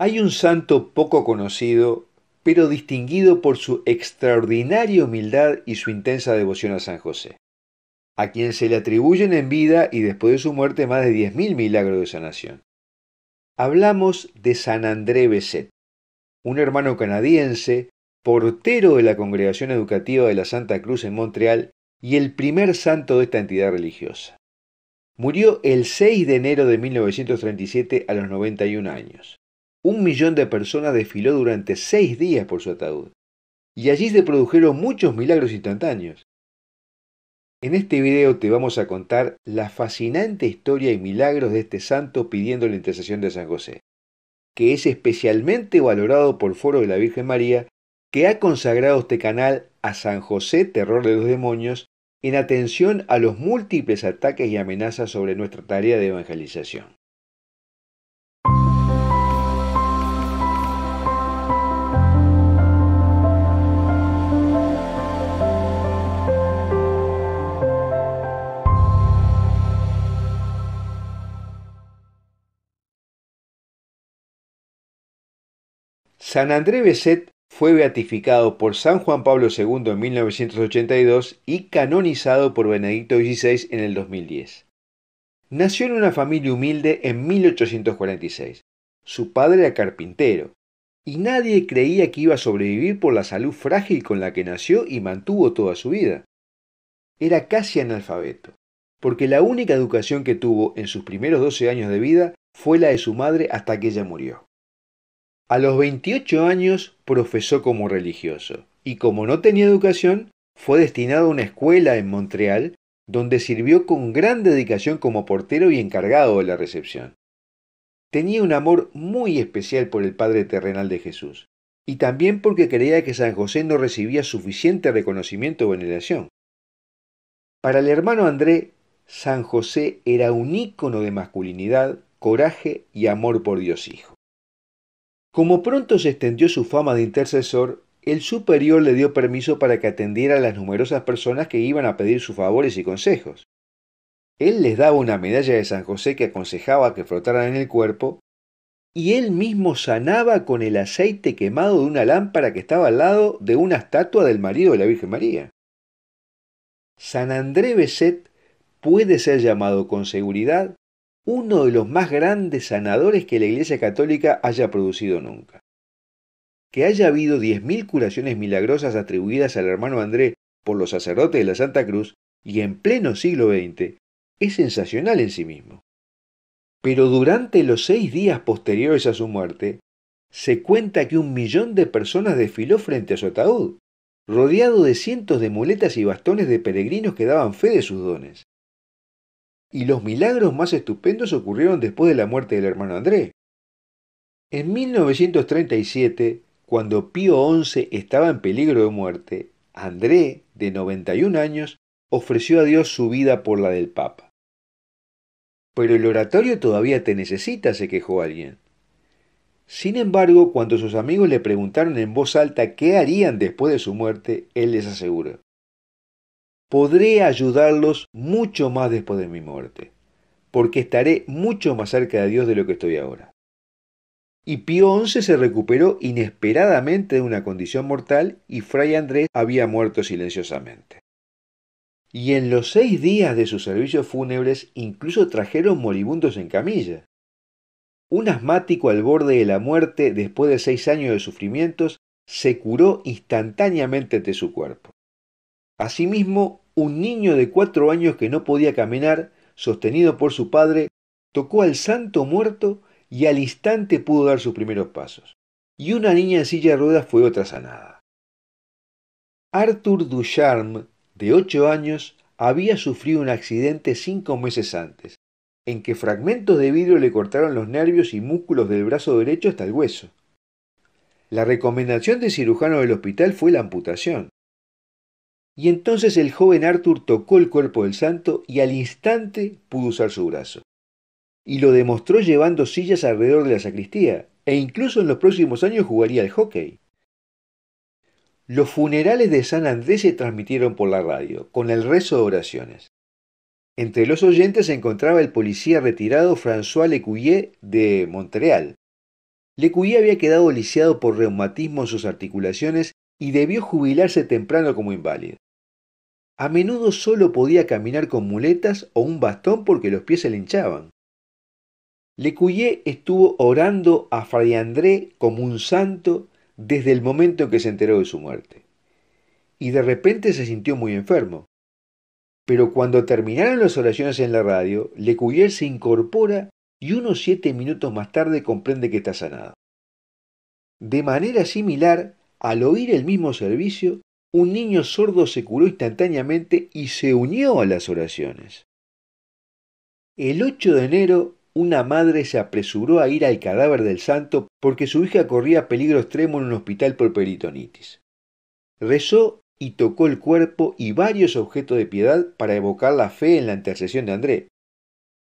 Hay un santo poco conocido, pero distinguido por su extraordinaria humildad y su intensa devoción a San José, a quien se le atribuyen en vida y después de su muerte más de 10.000 milagros de sanación. Hablamos de San André Beset, un hermano canadiense, portero de la Congregación Educativa de la Santa Cruz en Montreal y el primer santo de esta entidad religiosa. Murió el 6 de enero de 1937 a los 91 años. Un millón de personas desfiló durante seis días por su ataúd, y allí se produjeron muchos milagros instantáneos. En este video te vamos a contar la fascinante historia y milagros de este santo pidiendo la intercesión de San José, que es especialmente valorado por Foro de la Virgen María que ha consagrado este canal a San José, terror de los demonios, en atención a los múltiples ataques y amenazas sobre nuestra tarea de evangelización. San André Beset fue beatificado por San Juan Pablo II en 1982 y canonizado por Benedicto XVI en el 2010. Nació en una familia humilde en 1846. Su padre era carpintero, y nadie creía que iba a sobrevivir por la salud frágil con la que nació y mantuvo toda su vida. Era casi analfabeto, porque la única educación que tuvo en sus primeros 12 años de vida fue la de su madre hasta que ella murió. A los 28 años profesó como religioso y como no tenía educación, fue destinado a una escuela en Montreal donde sirvió con gran dedicación como portero y encargado de la recepción. Tenía un amor muy especial por el Padre terrenal de Jesús, y también porque creía que San José no recibía suficiente reconocimiento o veneración. Para el hermano André, San José era un ícono de masculinidad, coraje y amor por Dios Hijo. Como pronto se extendió su fama de intercesor, el superior le dio permiso para que atendiera a las numerosas personas que iban a pedir sus favores y consejos. Él les daba una medalla de San José que aconsejaba que frotaran en el cuerpo, y él mismo sanaba con el aceite quemado de una lámpara que estaba al lado de una estatua del marido de la Virgen María. San André Besset puede ser llamado con seguridad uno de los más grandes sanadores que la Iglesia Católica haya producido nunca. Que haya habido 10.000 curaciones milagrosas atribuidas al hermano André por los sacerdotes de la Santa Cruz y en pleno siglo XX es sensacional en sí mismo. Pero durante los seis días posteriores a su muerte, se cuenta que un millón de personas desfiló frente a su ataúd, rodeado de cientos de muletas y bastones de peregrinos que daban fe de sus dones y los milagros más estupendos ocurrieron después de la muerte del hermano André. En 1937, cuando Pío XI estaba en peligro de muerte, André, de 91 años, ofreció a Dios su vida por la del Papa. Pero el oratorio todavía te necesita, se quejó alguien. Sin embargo, cuando sus amigos le preguntaron en voz alta qué harían después de su muerte, él les aseguró, podré ayudarlos mucho más después de mi muerte, porque estaré mucho más cerca de Dios de lo que estoy ahora. Y Pío XI se recuperó inesperadamente de una condición mortal y Fray Andrés había muerto silenciosamente. Y en los seis días de sus servicios fúnebres incluso trajeron moribundos en camilla. Un asmático al borde de la muerte después de seis años de sufrimientos se curó instantáneamente de su cuerpo. Asimismo, un niño de cuatro años que no podía caminar, sostenido por su padre, tocó al santo muerto y al instante pudo dar sus primeros pasos. Y una niña en silla de ruedas fue otra sanada. Arthur Ducharme, de ocho años, había sufrido un accidente cinco meses antes, en que fragmentos de vidrio le cortaron los nervios y músculos del brazo derecho hasta el hueso. La recomendación del cirujano del hospital fue la amputación, y entonces el joven Arthur tocó el cuerpo del santo y al instante pudo usar su brazo. Y lo demostró llevando sillas alrededor de la sacristía, e incluso en los próximos años jugaría al hockey. Los funerales de San Andrés se transmitieron por la radio, con el rezo de oraciones. Entre los oyentes se encontraba el policía retirado François Lecuyer de Montreal. Lecuyer había quedado lisiado por reumatismo en sus articulaciones y debió jubilarse temprano como inválido. A menudo solo podía caminar con muletas o un bastón porque los pies se le hinchaban. Lecuyer estuvo orando a Fray André como un santo desde el momento en que se enteró de su muerte. Y de repente se sintió muy enfermo. Pero cuando terminaron las oraciones en la radio, Lecuyer se incorpora y unos siete minutos más tarde comprende que está sanado. De manera similar, al oír el mismo servicio, un niño sordo se curó instantáneamente y se unió a las oraciones. El 8 de enero, una madre se apresuró a ir al cadáver del santo porque su hija corría peligro extremo en un hospital por peritonitis. Rezó y tocó el cuerpo y varios objetos de piedad para evocar la fe en la intercesión de André.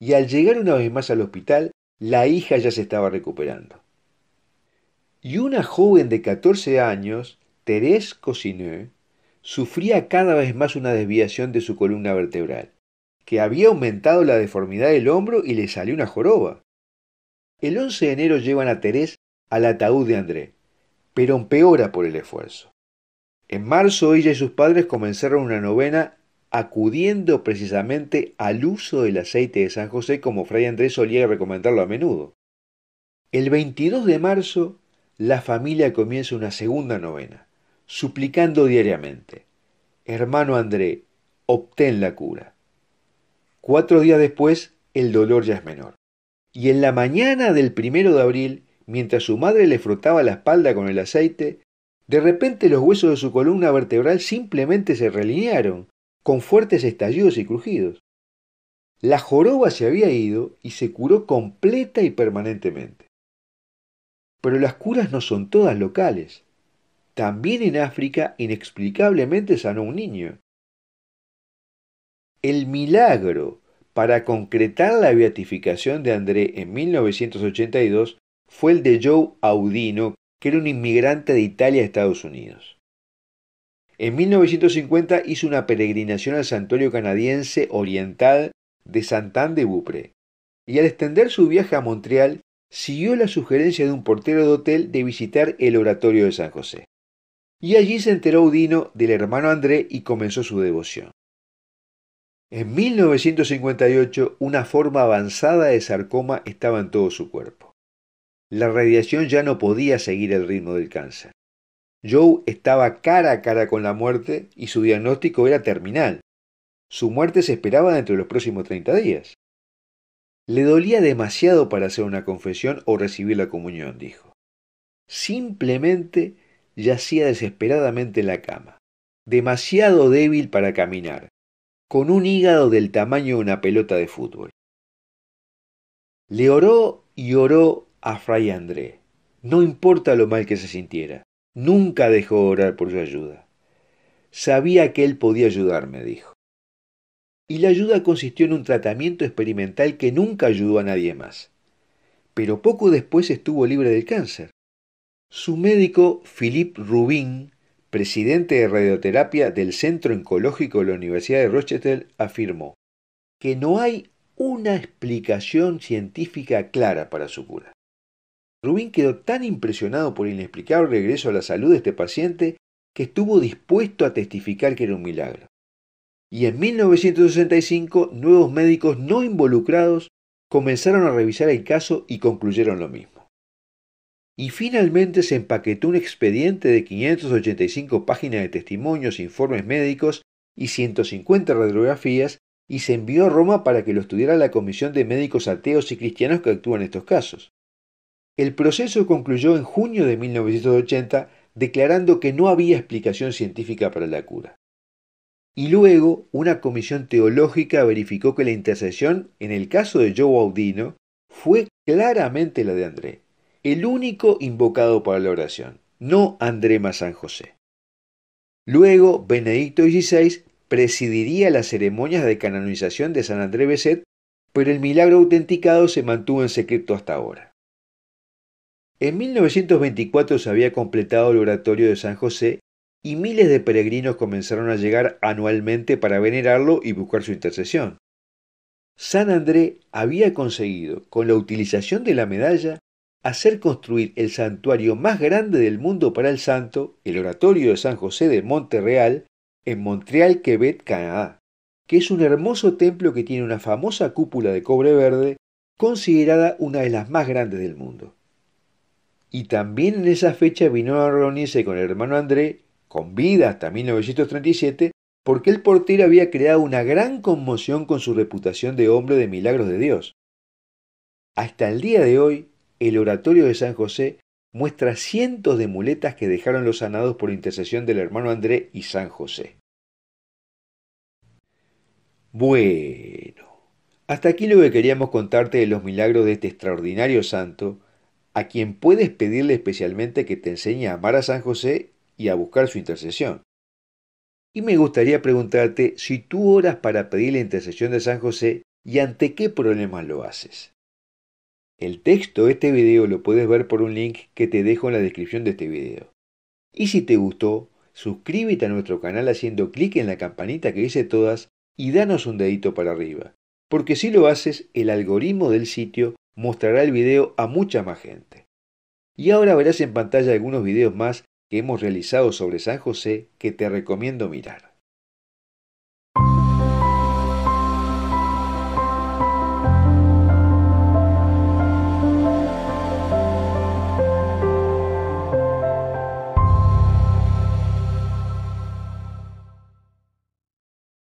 Y al llegar una vez más al hospital, la hija ya se estaba recuperando. Y una joven de 14 años Thérèse Cosineux sufría cada vez más una desviación de su columna vertebral, que había aumentado la deformidad del hombro y le salió una joroba. El 11 de enero llevan a Terés al ataúd de André, pero empeora por el esfuerzo. En marzo ella y sus padres comenzaron una novena acudiendo precisamente al uso del aceite de San José como Fray Andrés solía recomendarlo a menudo. El 22 de marzo la familia comienza una segunda novena suplicando diariamente, Hermano André, obtén la cura. Cuatro días después, el dolor ya es menor. Y en la mañana del primero de abril, mientras su madre le frotaba la espalda con el aceite, de repente los huesos de su columna vertebral simplemente se relinearon, con fuertes estallidos y crujidos. La joroba se había ido y se curó completa y permanentemente. Pero las curas no son todas locales. También en África inexplicablemente sanó un niño. El milagro para concretar la beatificación de André en 1982 fue el de Joe Audino, que era un inmigrante de Italia a Estados Unidos. En 1950 hizo una peregrinación al santuario canadiense oriental de Santán de Bupre, y al extender su viaje a Montreal siguió la sugerencia de un portero de hotel de visitar el oratorio de San José. Y allí se enteró Udino del hermano André y comenzó su devoción. En 1958, una forma avanzada de sarcoma estaba en todo su cuerpo. La radiación ya no podía seguir el ritmo del cáncer. Joe estaba cara a cara con la muerte y su diagnóstico era terminal. Su muerte se esperaba dentro de los próximos 30 días. Le dolía demasiado para hacer una confesión o recibir la comunión, dijo. Simplemente yacía desesperadamente en la cama, demasiado débil para caminar, con un hígado del tamaño de una pelota de fútbol. Le oró y oró a Fray André, no importa lo mal que se sintiera, nunca dejó orar por su ayuda. Sabía que él podía ayudarme, dijo. Y la ayuda consistió en un tratamiento experimental que nunca ayudó a nadie más. Pero poco después estuvo libre del cáncer. Su médico, Philippe Rubin, presidente de radioterapia del Centro Oncológico de la Universidad de Rochester, afirmó que no hay una explicación científica clara para su cura. Rubin quedó tan impresionado por el inexplicable regreso a la salud de este paciente que estuvo dispuesto a testificar que era un milagro. Y en 1965 nuevos médicos no involucrados comenzaron a revisar el caso y concluyeron lo mismo y finalmente se empaquetó un expediente de 585 páginas de testimonios, informes médicos y 150 radiografías y se envió a Roma para que lo estudiara la Comisión de Médicos Ateos y Cristianos que actúa en estos casos. El proceso concluyó en junio de 1980 declarando que no había explicación científica para la cura. Y luego una comisión teológica verificó que la intercesión, en el caso de Joe Audino, fue claramente la de André el único invocado para la oración, no más San José. Luego, Benedicto XVI presidiría las ceremonias de canonización de San André Besset, pero el milagro autenticado se mantuvo en secreto hasta ahora. En 1924 se había completado el oratorio de San José y miles de peregrinos comenzaron a llegar anualmente para venerarlo y buscar su intercesión. San André había conseguido, con la utilización de la medalla, hacer construir el santuario más grande del mundo para el santo, el Oratorio de San José de Montreal, en Montreal, Quebec, Canadá, que es un hermoso templo que tiene una famosa cúpula de cobre verde, considerada una de las más grandes del mundo. Y también en esa fecha vino a reunirse con el hermano André, con vida hasta 1937, porque el portero había creado una gran conmoción con su reputación de hombre de milagros de Dios. Hasta el día de hoy, el oratorio de San José muestra cientos de muletas que dejaron los sanados por intercesión del hermano André y San José. Bueno, hasta aquí lo que queríamos contarte de los milagros de este extraordinario santo, a quien puedes pedirle especialmente que te enseñe a amar a San José y a buscar su intercesión. Y me gustaría preguntarte si tú oras para pedir la intercesión de San José y ante qué problemas lo haces. El texto de este video lo puedes ver por un link que te dejo en la descripción de este video. Y si te gustó, suscríbete a nuestro canal haciendo clic en la campanita que dice todas y danos un dedito para arriba, porque si lo haces el algoritmo del sitio mostrará el video a mucha más gente. Y ahora verás en pantalla algunos videos más que hemos realizado sobre San José que te recomiendo mirar.